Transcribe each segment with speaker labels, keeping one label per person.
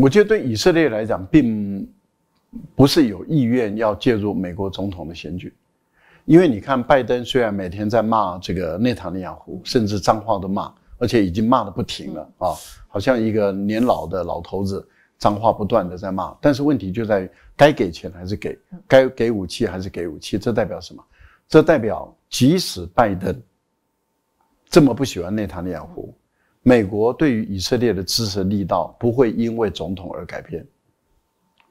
Speaker 1: 我觉得对以色列来讲，并不是有意愿要介入美国总统的选举，因为你看拜登虽然每天在骂这个内塔尼亚胡，甚至脏话都骂，而且已经骂得不停了啊，好像一个年老的老头子，脏话不断的在骂。但是问题就在于，该给钱还是给，该给武器还是给武器，这代表什么？这代表即使拜登这么不喜欢内塔尼亚胡。美国对于以色列的支持力道不会因为总统而改变，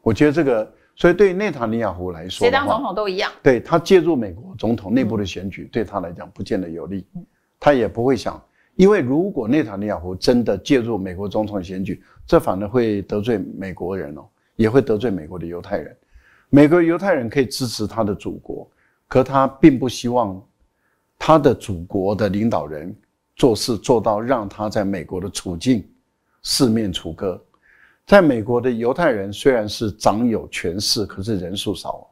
Speaker 1: 我觉得这个，所以对于内塔尼亚胡来说，谁当总统都一样。对他介入美国总统内部的选举，对他来讲不见得有利，他也不会想，因为如果内塔尼亚胡真的介入美国总统选举，这反而会得罪美国人哦，也会得罪美国的犹太人。美国犹太人可以支持他的祖国，可他并不希望他的祖国的领导人。做事做到让他在美国的处境四面楚歌。在美国的犹太人虽然是长有权势，可是人数少。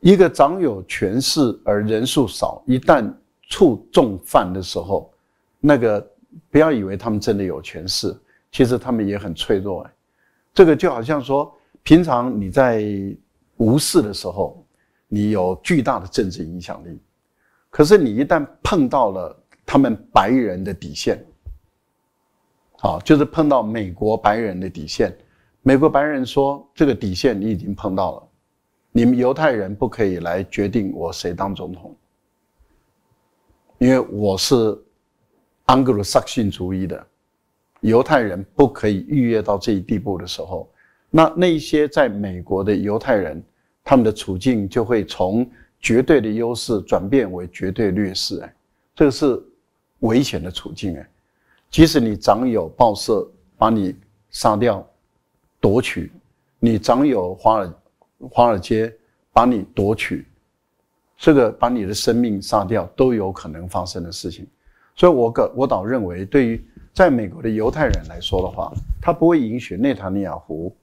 Speaker 1: 一个长有权势而人数少，一旦触众犯的时候，那个不要以为他们真的有权势，其实他们也很脆弱。这个就好像说，平常你在无事的时候，你有巨大的政治影响力，可是你一旦碰到了。他们白人的底线，好，就是碰到美国白人的底线。美国白人说：“这个底线你已经碰到了，你们犹太人不可以来决定我谁当总统，因为我是安格鲁萨克逊主义的。犹太人不可以逾越到这一地步的时候，那那些在美国的犹太人，他们的处境就会从绝对的优势转变为绝对劣势。这个是。”危险的处境哎，即使你长友报社把你杀掉，夺取，你长友华尔华尔街把你夺取，这个把你的生命杀掉都有可能发生的事情。所以，我个我倒认为，对于在美国的犹太人来说的话，他不会允许内塔尼亚胡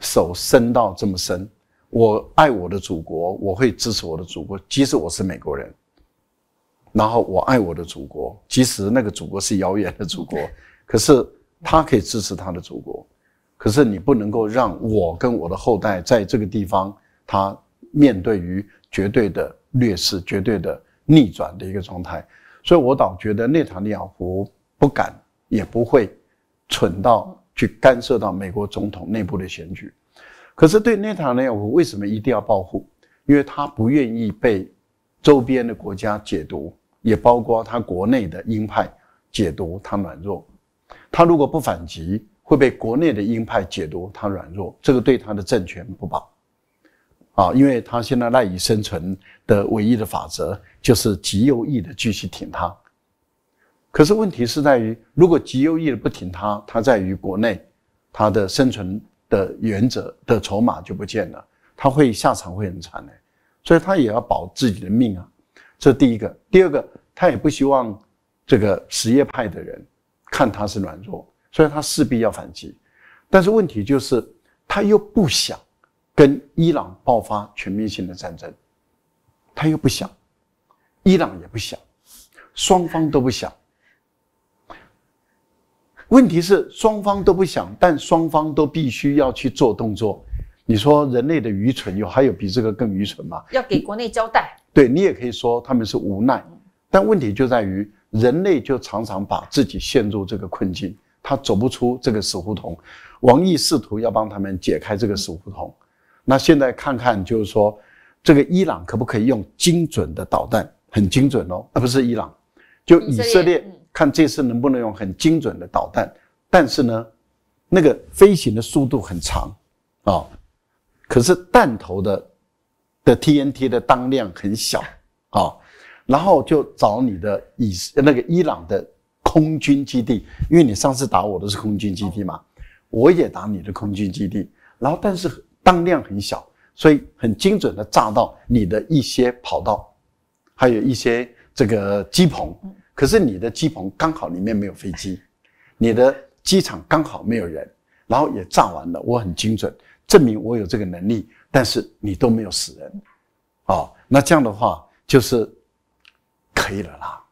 Speaker 1: 手伸到这么深。我爱我的祖国，我会支持我的祖国，即使我是美国人。然后我爱我的祖国，其实那个祖国是遥远的祖国，可是他可以支持他的祖国，可是你不能够让我跟我的后代在这个地方，他面对于绝对的劣势、绝对的逆转的一个状态，所以我倒觉得内塔尼亚胡不敢也不会蠢到去干涉到美国总统内部的选举。可是对内塔尼亚胡为什么一定要报复？因为他不愿意被周边的国家解读。也包括他国内的鹰派解读他软弱，他如果不反击，会被国内的鹰派解读他软弱，这个对他的政权不保啊！因为他现在赖以生存的唯一的法则就是极右翼的继续挺他。可是问题是在于，如果极右翼的不挺他，他在于国内，他的生存的原则的筹码就不见了，他会下场会很惨的，所以他也要保自己的命啊！这第一个，第二个，他也不希望这个什叶派的人看他是软弱，所以他势必要反击。但是问题就是，他又不想跟伊朗爆发全面性的战争，他又不想，伊朗也不想，双方都不想。问题是双方都不想，但双方都必须要去做动作。你说人类的愚蠢，有还有比这个更愚蠢吗？要
Speaker 2: 给国内交代。
Speaker 1: 对你也可以说他们是无奈，但问题就在于人类就常常把自己陷入这个困境，他走不出这个死胡同。王毅试图要帮他们解开这个死胡同。那现在看看就是说，这个伊朗可不可以用精准的导弹？很精准哦，而不是伊朗，就以色列看这次能不能用很精准的导弹？但是呢，那个飞行的速度很长啊，可是弹头的。的 TNT 的当量很小啊，然后就找你的以那个伊朗的空军基地，因为你上次打我的是空军基地嘛，我也打你的空军基地，然后但是当量很小，所以很精准的炸到你的一些跑道，还有一些这个机棚，可是你的机棚刚好里面没有飞机，你的机场刚好没有人，然后也炸完了，我很精准，证明我有这个能力。但是你都没有死人，哦，那这样的话就是可以了啦，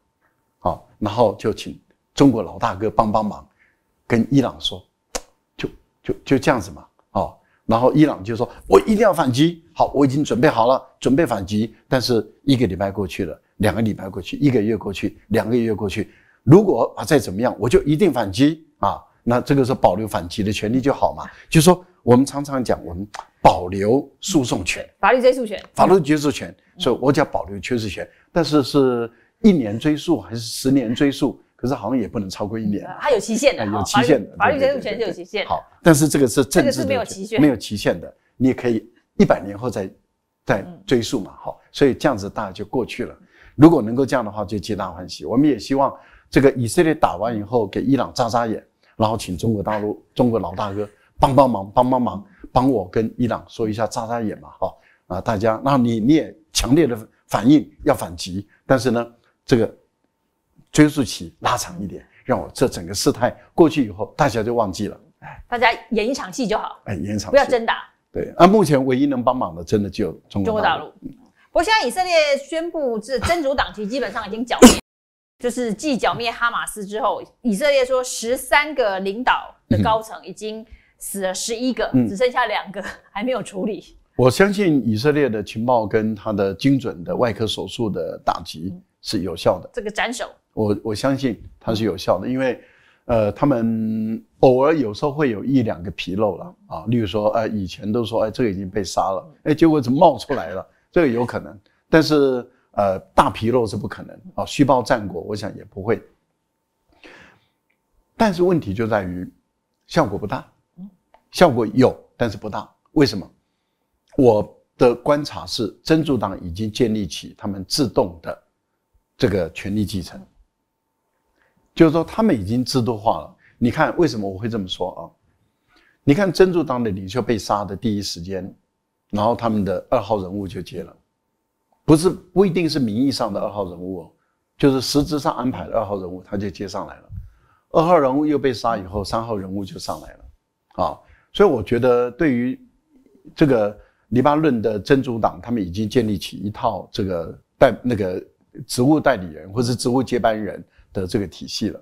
Speaker 1: 好，然后就请中国老大哥帮帮忙，跟伊朗说，就就就这样子嘛，哦，然后伊朗就说，我一定要反击，好，我已经准备好了，准备反击，但是一个礼拜过去了，两个礼拜过去，一个月过去，两个月过去，如果啊再怎么样，我就一定反击啊，那这个是保留反击的权利就好嘛，就说。我们常常讲，我们保留诉讼权、
Speaker 2: 法律追诉权、法律
Speaker 1: 追诉权。所以，我叫保留追诉权，但是是一年追诉还是十年追诉？可是好像也不能超过一年。它
Speaker 2: 有期限的，有期限的。法律追诉权是有期限。好，
Speaker 1: 但是这个是这个是没有期限，没有期限的，你也可以一百年后再再追诉嘛。好，所以这样子大家就过去了。如果能够这样的话，就皆大欢喜。我们也希望这个以色列打完以后，给伊朗眨眨眼，然后请中国大陆、中国老大哥。帮帮忙，帮帮忙，帮我跟伊朗说一下，眨眨眼嘛，哈啊！大家，那你你也强烈的反应要反击，但是呢，这个追溯期拉长一点，让我这整个事态过去以后，大家就忘记了。
Speaker 2: 哎，大家演一场戏就好，
Speaker 1: 哎，演一场，不要真打。对，那目前唯一能帮忙的，真的就中国。中国大陆。
Speaker 2: 不过现在以色列宣布这真主党其实基本上已经剿灭，就是继剿灭哈马斯之后，以色列说十三个领导的高层已经。死了十一个，只剩下两个 还没有处理。
Speaker 1: 我相信以色列的情报跟他的精准的外科手术的打击是有效的。这个斩首，我我相信它是有效的，因为，呃，他们偶尔有时候会有一两个纰漏了啊，例如说，呃，以前都说，哎，这个已经被杀了，哎，结果怎么冒出来了？这个有可能，但是呃，大纰漏是不可能啊，虚报战果，我想也不会。但是问题就在于，效果不大。效果有，但是不大。为什么？我的观察是，真主党已经建立起他们自动的这个权力继承，就是说他们已经制度化了。你看，为什么我会这么说啊？你看，真主党的领袖被杀的第一时间，然后他们的二号人物就接了，不是不一定是名义上的二号人物，就是实质上安排的二号人物，他就接上来了。二号人物又被杀以后，三号人物就上来了，啊。所以我觉得，对于这个黎巴嫩的真主党，他们已经建立起一套这个代那个职务代理人或是职务接班人的这个体系了。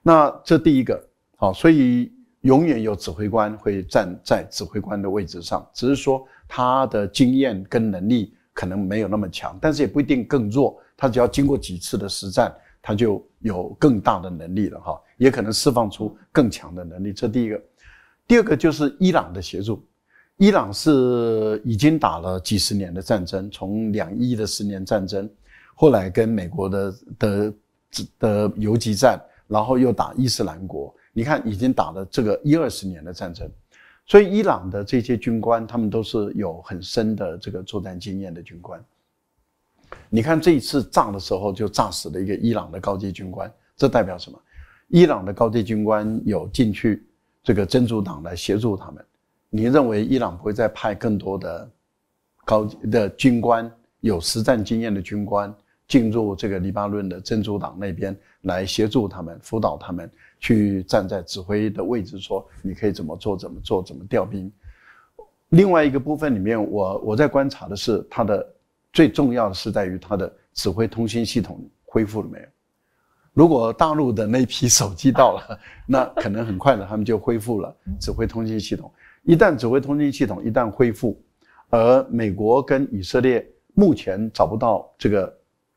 Speaker 1: 那这第一个，好，所以永远有指挥官会站在指挥官的位置上，只是说他的经验跟能力可能没有那么强，但是也不一定更弱。他只要经过几次的实战，他就有更大的能力了哈，也可能释放出更强的能力。这第一个。第二个就是伊朗的协助，伊朗是已经打了几十年的战争，从两伊的十年战争，后来跟美国的的的游击战，然后又打伊斯兰国，你看已经打了这个一二十年的战争，所以伊朗的这些军官，他们都是有很深的这个作战经验的军官。你看这一次炸的时候就炸死了一个伊朗的高级军官，这代表什么？伊朗的高级军官有进去。这个真主党来协助他们，你认为伊朗不会再派更多的高的军官、有实战经验的军官进入这个黎巴嫩的真主党那边来协助他们、辅导他们，去站在指挥的位置说你可以怎么做、怎么做、怎么调兵。另外一个部分里面，我我在观察的是，它的最重要的是在于它的指挥通信系统恢复了没有。如果大陆的那批手机到了，那可能很快的，他们就恢复了指挥通信系统。一旦指挥通信系统一旦恢复，而美国跟以色列目前找不到这个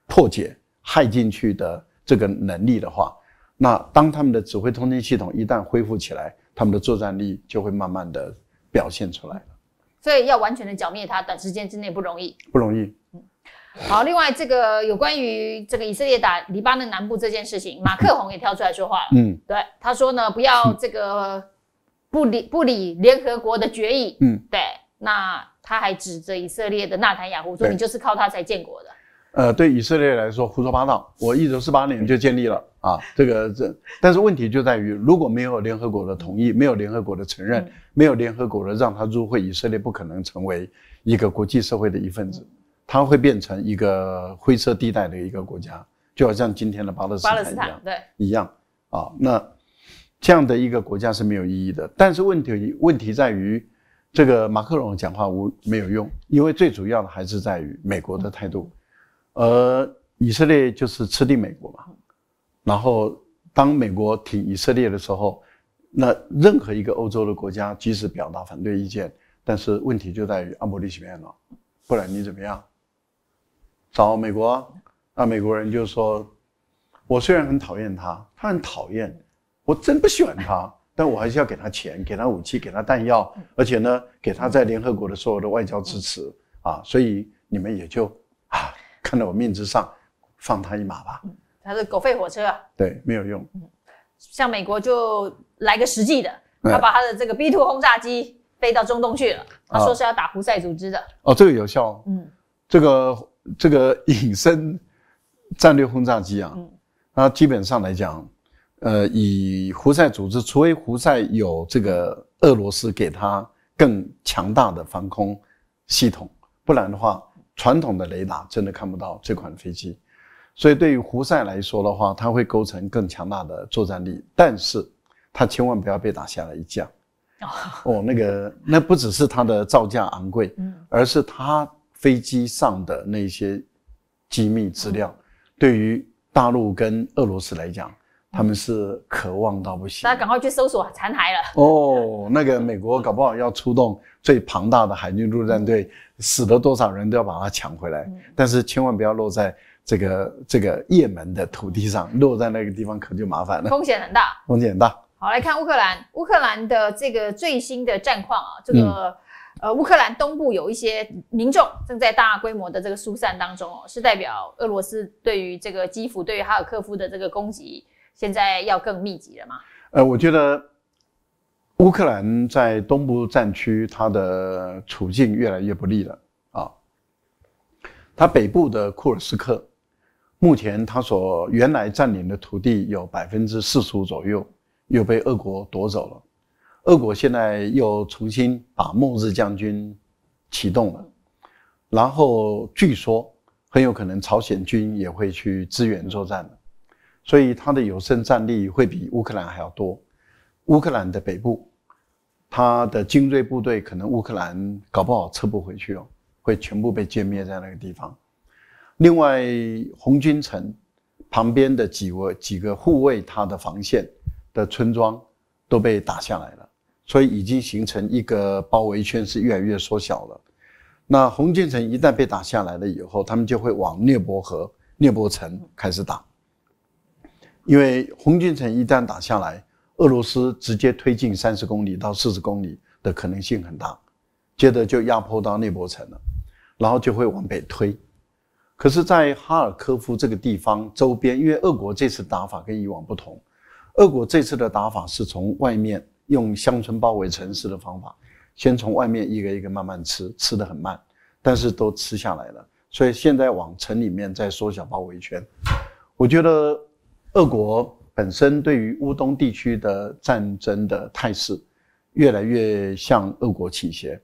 Speaker 1: 破解、害进去的这个能力的话，那当他们的指挥通信系统一旦恢复起来，他们的作战力就会慢慢的表现出来了。
Speaker 2: 所以要完全的剿灭它，短时间之内不容易，不容易。好，另外这个有关于这个以色列打黎巴嫩南部这件事情，马克龙也跳出来说话了。嗯，对，他说呢，不要这个不理不理联合国的决议。嗯，对，那他还指着以色列的纳坦雅胡说：“你就是靠他才建国的。”
Speaker 1: 呃，对，以色列来说，胡说八道。我一九四八年就建立了啊，这个这，但是问题就在于，如果没有联合国的同意，没有联合国的承认，没有联合国的让他入会，以色列不可能成为一个国际社会的一份子。它会变成一个灰色地带的一个国家，就好像今天的巴勒斯坦一样，对，一样啊。那这样的一个国家是没有意义的。但是问题问题在于，这个马克龙讲话无没有用，因为最主要的还是在于美国的态度，而以色列就是吃定美国嘛。然后当美国挺以色列的时候，那任何一个欧洲的国家即使表达反对意见，但是问题就在于阿姆利奇了。不然你怎么样？找美国，那美国人就说：“我虽然很讨厌他，他很讨厌我，真不喜欢他，但我还是要给他钱，给他武器，给他弹药，而且呢，给他在联合国的所有的外交支持啊。所以你们也就啊，看在我面子上，放他一马吧。”
Speaker 2: 他是狗吠火车，
Speaker 1: 对，没有用。
Speaker 2: 像美国就来个实际的，他把他的这个 b two 轰炸机飞到中东去了，他说是要打胡塞组织的。
Speaker 1: 哦，这个有效。嗯，这个。这个隐身战略轰炸机啊，那基本上来讲，呃，以胡塞组织，除非胡塞有这个俄罗斯给他更强大的防空系统，不然的话，传统的雷达真的看不到这款飞机。所以对于胡塞来说的话，它会构成更强大的作战力，但是它千万不要被打下来一架。哦，那个，那不只是它的造价昂贵，而是它。飞机上的那些机密资料，对于大陆跟俄罗斯来讲，他们是渴望到不行。
Speaker 2: 那赶快去搜索残骸了。
Speaker 1: 哦，那个美国搞不好要出动最庞大的海军陆战队，死了多少人都要把它抢回来。但是千万不要落在这个这个也门的土地上，落在那个地方可就麻烦了，风险很大。风险很大。
Speaker 2: 好，来看乌克兰，乌克兰的这个最新的战况啊，这个。呃，乌克兰东部有一些民众正在大规模的这个疏散当中哦，是代表俄罗斯对于这个基辅、对于哈尔科夫的这个攻击，现在要更密集了吗？
Speaker 1: 呃，我觉得乌克兰在东部战区，它的处境越来越不利了啊。它北部的库尔斯克，目前它所原来占领的土地有百分之四十五左右，又被俄国夺走了。俄国现在又重新把末日将军启动了，然后据说很有可能朝鲜军也会去支援作战的，所以他的有生战力会比乌克兰还要多。乌克兰的北部，他的精锐部队可能乌克兰搞不好撤不回去哦，会全部被歼灭在那个地方。另外，红军城旁边的几个几个护卫他的防线的村庄都被打下来了。所以已经形成一个包围圈，是越来越缩小了。那红军城一旦被打下来了以后，他们就会往涅伯河、涅伯城开始打。因为红军城一旦打下来，俄罗斯直接推进三十公里到四十公里的可能性很大，接着就压迫到涅伯城了，然后就会往北推。可是，在哈尔科夫这个地方周边，因为俄国这次打法跟以往不同，俄国这次的打法是从外面。用乡村包围城市的方法，先从外面一个一个慢慢吃，吃得很慢，但是都吃下来了。所以现在往城里面在缩小包围圈。我觉得俄国本身对于乌东地区的战争的态势，越来越向俄国倾斜。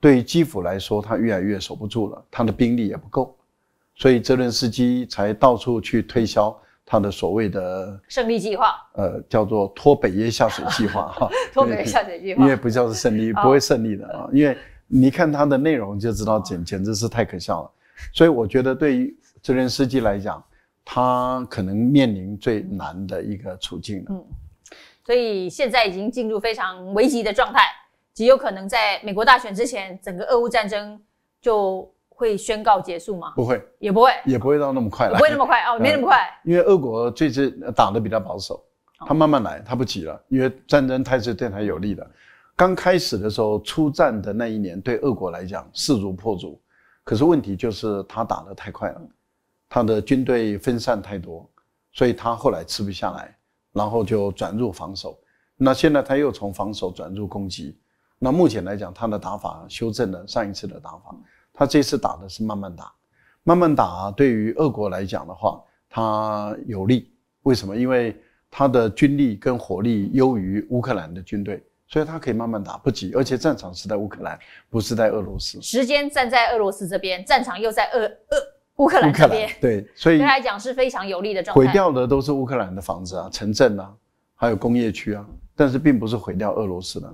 Speaker 1: 对基辅来说，它越来越守不住了，它的兵力也不够，所以泽连斯基才到处去推销。他的所谓的
Speaker 2: 胜利计划，
Speaker 1: 呃，叫做“脱北约下水计划”哈，“ 脱北约下水计划”，因为不叫是胜利，不会胜利的啊。因为你看它的内容就知道，简简直是太可笑了。所以我觉得，对于泽连斯基来讲，他可能面临最难的一个处境了。嗯，
Speaker 2: 所以现在已经进入非常危急的状态，极有可能在美国大选之前，整个俄乌战争就。会宣告结束吗？不会，也不会，
Speaker 1: 也不会到那么快，不会那么快哦，没那么快。因为俄国最近打得比较保守，他慢慢来，他不急了。因为战争太是对他有利的。刚开始的时候，出战的那一年对俄国来讲势如破竹，可是问题就是他打得太快了，他的军队分散太多，所以他后来吃不下来，然后就转入防守。那现在他又从防守转入攻击。那目前来讲，他的打法修正了上一次的打法。他这次打的是慢慢打，慢慢打，对于俄国来讲的话，他有利。为什么？因为他的军力跟火力优于乌克兰的军队，所以他可以慢慢打，不急。而且战场是在乌克兰，不是在俄罗斯。时
Speaker 2: 间站在俄罗斯这边，战场又在俄俄乌克兰这边，
Speaker 1: 对，所以来
Speaker 2: 讲是非常有利的状态。毁掉
Speaker 1: 的都是乌克兰的房子啊、城镇啊，还有工业区啊，但是并不是毁掉俄罗斯的。